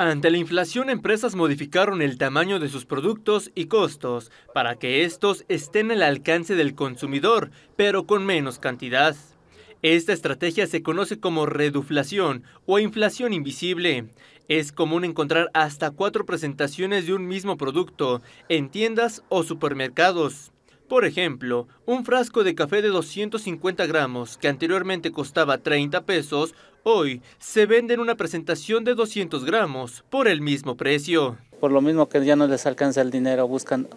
Ante la inflación, empresas modificaron el tamaño de sus productos y costos para que estos estén al alcance del consumidor, pero con menos cantidad. Esta estrategia se conoce como reduflación o inflación invisible. Es común encontrar hasta cuatro presentaciones de un mismo producto en tiendas o supermercados. Por ejemplo, un frasco de café de 250 gramos que anteriormente costaba 30 pesos Hoy se venden una presentación de 200 gramos por el mismo precio. Por lo mismo que ya no les alcanza el dinero, buscan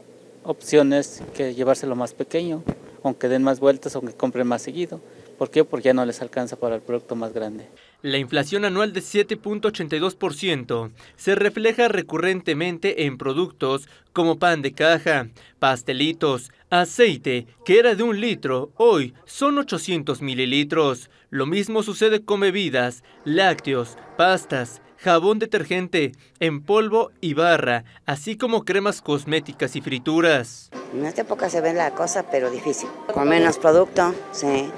opciones que llevárselo más pequeño, aunque den más vueltas, aunque compren más seguido. ¿Por qué? Porque ya no les alcanza para el producto más grande. La inflación anual de 7.82% se refleja recurrentemente en productos como pan de caja, pastelitos, aceite, que era de un litro, hoy son 800 mililitros. Lo mismo sucede con bebidas, lácteos, pastas, jabón detergente en polvo y barra, así como cremas cosméticas y frituras. En esta época se ve la cosa, pero difícil. Con menos producto, sí.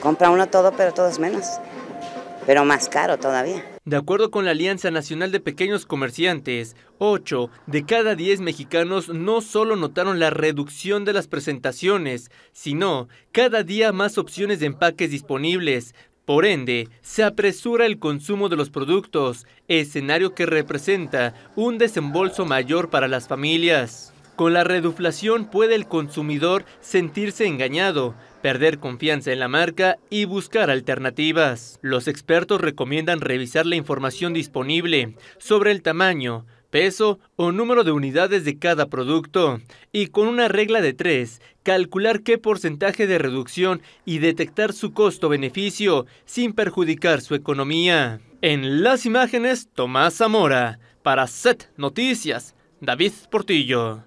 Compra uno todo, pero todo menos, pero más caro todavía. De acuerdo con la Alianza Nacional de Pequeños Comerciantes, 8 de cada 10 mexicanos no solo notaron la reducción de las presentaciones, sino cada día más opciones de empaques disponibles. Por ende, se apresura el consumo de los productos, escenario que representa un desembolso mayor para las familias. Con la reduflación puede el consumidor sentirse engañado, perder confianza en la marca y buscar alternativas. Los expertos recomiendan revisar la información disponible sobre el tamaño, peso o número de unidades de cada producto y con una regla de tres, calcular qué porcentaje de reducción y detectar su costo-beneficio sin perjudicar su economía. En las imágenes, Tomás Zamora, para Set Noticias, David Portillo.